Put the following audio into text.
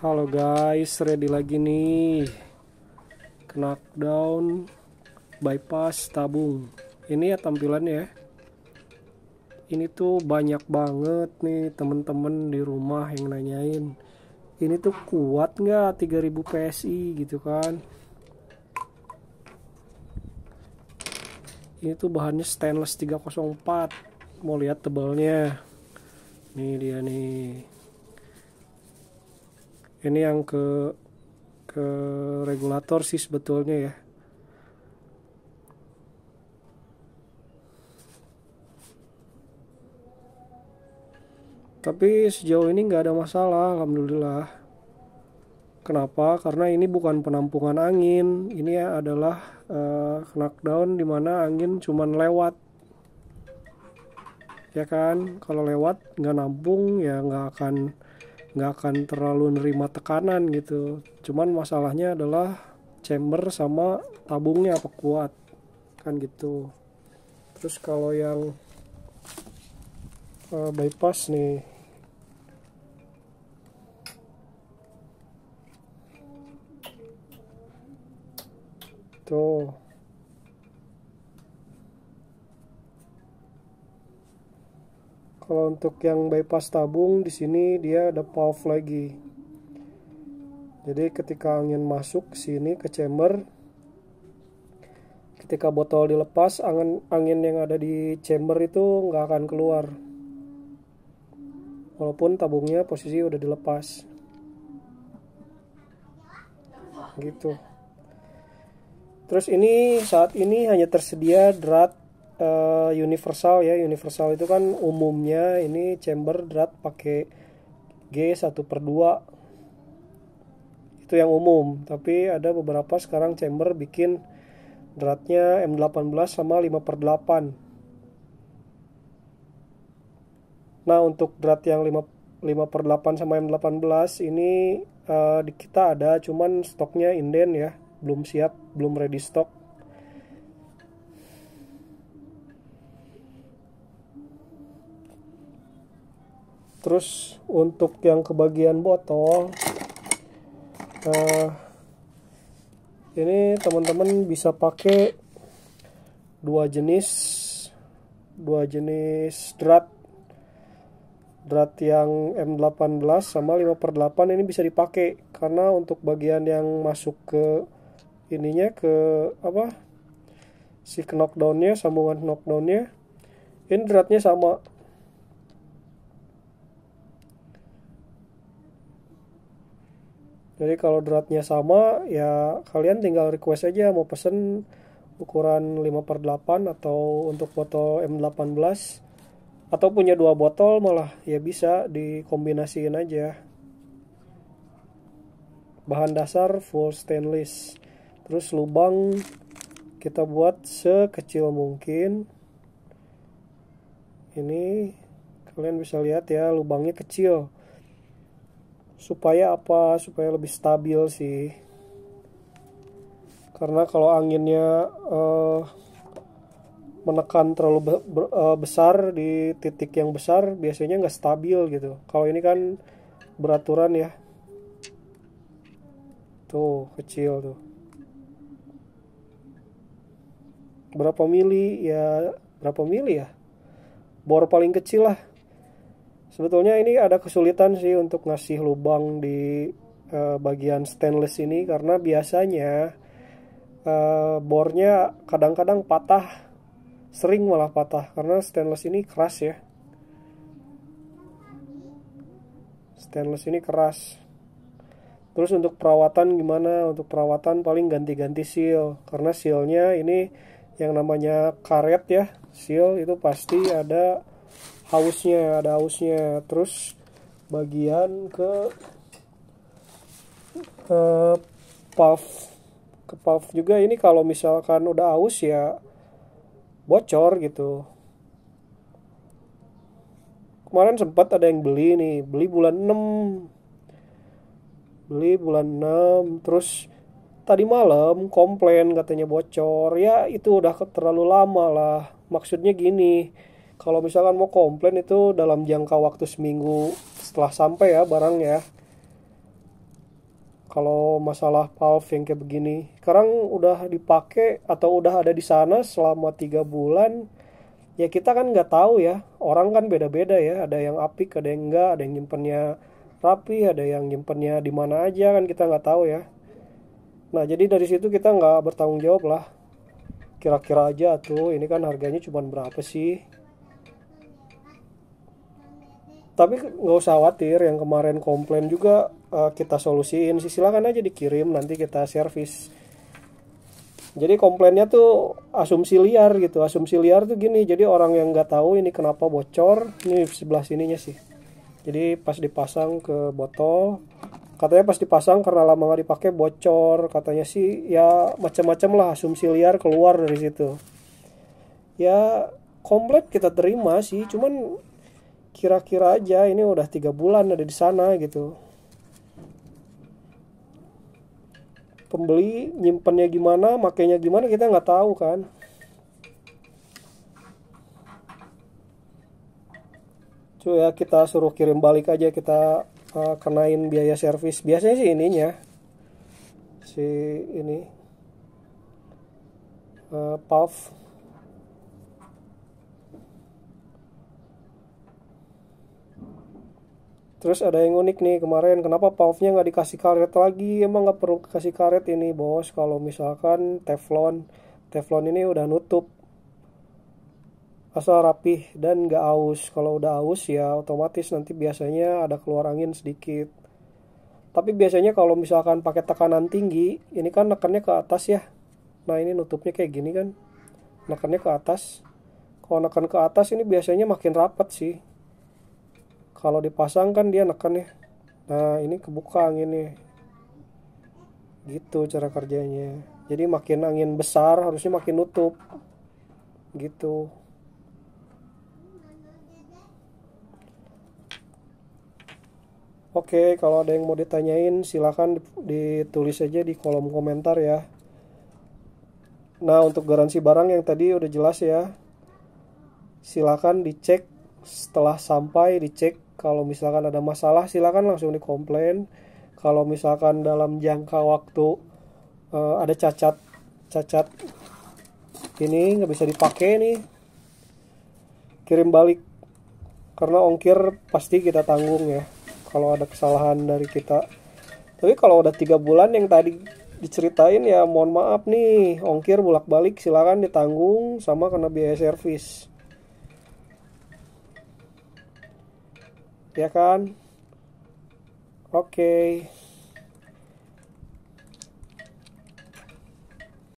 Halo guys, ready lagi nih. Knockdown bypass tabung. Ini ya tampilannya. Ya. Ini tuh banyak banget nih temen-temen di rumah yang nanyain. Ini tuh kuat nggak 3000 PSI gitu kan? Ini tuh bahannya stainless 304. Mau lihat tebalnya. Nih dia nih ini yang ke ke regulator sih sebetulnya ya tapi sejauh ini nggak ada masalah alhamdulillah kenapa karena ini bukan penampungan angin ini ya adalah uh, knockdown dimana angin cuman lewat ya kan kalau lewat nggak nampung ya nggak akan nggak akan terlalu nerima tekanan gitu cuman masalahnya adalah chamber sama tabungnya apa kuat kan gitu terus kalau yang uh, bypass nih tuh Kalau untuk yang bypass tabung di sini dia ada valve lagi. Jadi ketika angin masuk ke sini ke chamber ketika botol dilepas angin angin yang ada di chamber itu nggak akan keluar walaupun tabungnya posisi udah dilepas gitu terus ini saat ini hanya tersedia drat uh, universal ya universal itu kan umumnya ini chamber drat pakai G 1 per 2 itu yang umum tapi ada beberapa sekarang chamber bikin dratnya M18 sama 5 per 8 nah untuk drat yang 5, 5 per 8 sama M18 ini uh, kita ada cuman stoknya inden ya belum siap belum ready stock terus untuk yang kebagian botol uh, ini teman-teman bisa pakai dua jenis dua jenis drat drat yang M18 sama 5 per 8 ini bisa dipakai karena untuk bagian yang masuk ke ininya ke apa si knockdownnya sambungan knockdownnya ini dratnya sama jadi kalau dratnya sama ya kalian tinggal request aja mau pesen ukuran 5 per 8 atau untuk botol M18 atau punya dua botol malah ya bisa dikombinasiin aja bahan dasar full stainless terus lubang kita buat sekecil mungkin ini kalian bisa lihat ya lubangnya kecil supaya apa supaya lebih stabil sih karena kalau anginnya uh, menekan terlalu be be eh, besar di titik yang besar biasanya nggak stabil gitu kalau ini kan beraturan ya tuh kecil tuh berapa mili ya berapa mili ya bor paling kecil lah sebetulnya ini ada kesulitan sih untuk ngasih lubang di uh, bagian stainless ini karena biasanya uh, bornya kadang-kadang patah sering malah patah karena stainless ini keras ya stainless ini keras terus untuk perawatan gimana untuk perawatan paling ganti-ganti seal karena sealnya ini yang namanya karet ya seal itu pasti ada hausnya ada hausnya terus bagian ke ke puff ke puff juga ini kalau misalkan udah aus ya bocor gitu kemarin sempat ada yang beli nih beli bulan 6 beli bulan 6 terus tadi malam komplain katanya bocor ya itu udah terlalu lama lah maksudnya gini kalau misalkan mau komplain itu dalam jangka waktu seminggu setelah sampai ya barangnya ya. kalau masalah valve yang kayak begini sekarang udah dipakai atau udah ada di sana selama tiga bulan ya kita kan nggak tahu ya orang kan beda-beda ya ada yang apik ada yang enggak ada yang nyimpennya rapi ada yang nyimpennya di mana aja kan kita nggak tahu ya nah jadi dari situ kita nggak bertanggung jawab lah kira-kira aja tuh ini kan harganya cuma berapa sih tapi nggak usah khawatir yang kemarin komplain juga uh, kita solusiin sih silakan aja dikirim nanti kita servis jadi komplainnya tuh asumsi liar gitu asumsi liar tuh gini jadi orang yang nggak tahu ini kenapa bocor ini sebelah sininya sih jadi pas dipasang ke botol katanya pas dipasang karena lama nggak dipakai bocor katanya sih ya macam-macam lah asumsi liar keluar dari situ ya komplain kita terima sih cuman kira-kira aja ini udah tiga bulan ada di sana gitu pembeli nyimpannya gimana makainya gimana kita nggak tahu kan cuy ya kita suruh kirim balik aja kita uh, kenain biaya servis biasanya sih ininya si ini uh, puff Terus ada yang unik nih kemarin, kenapa valve nggak dikasih karet lagi? Emang nggak perlu kasih karet ini bos, kalau misalkan teflon, teflon ini udah nutup. Asal rapih dan nggak aus. Kalau udah aus ya otomatis nanti biasanya ada keluar angin sedikit. Tapi biasanya kalau misalkan pakai tekanan tinggi, ini kan nekannya ke atas ya. Nah ini nutupnya kayak gini kan, nekannya ke atas. Kalau nekan ke atas ini biasanya makin rapat sih, kalau dipasang kan dia neken ya nah ini kebuka angin nih gitu cara kerjanya jadi makin angin besar harusnya makin nutup gitu Oke, kalau ada yang mau ditanyain silahkan ditulis aja di kolom komentar ya. Nah, untuk garansi barang yang tadi udah jelas ya. Silahkan dicek setelah sampai dicek kalau misalkan ada masalah silakan langsung dikomplain kalau misalkan dalam jangka waktu uh, ada cacat cacat ini nggak bisa dipakai nih kirim balik karena ongkir pasti kita tanggung ya kalau ada kesalahan dari kita tapi kalau udah tiga bulan yang tadi diceritain ya mohon maaf nih ongkir bolak balik silakan ditanggung sama karena biaya servis ya kan oke okay.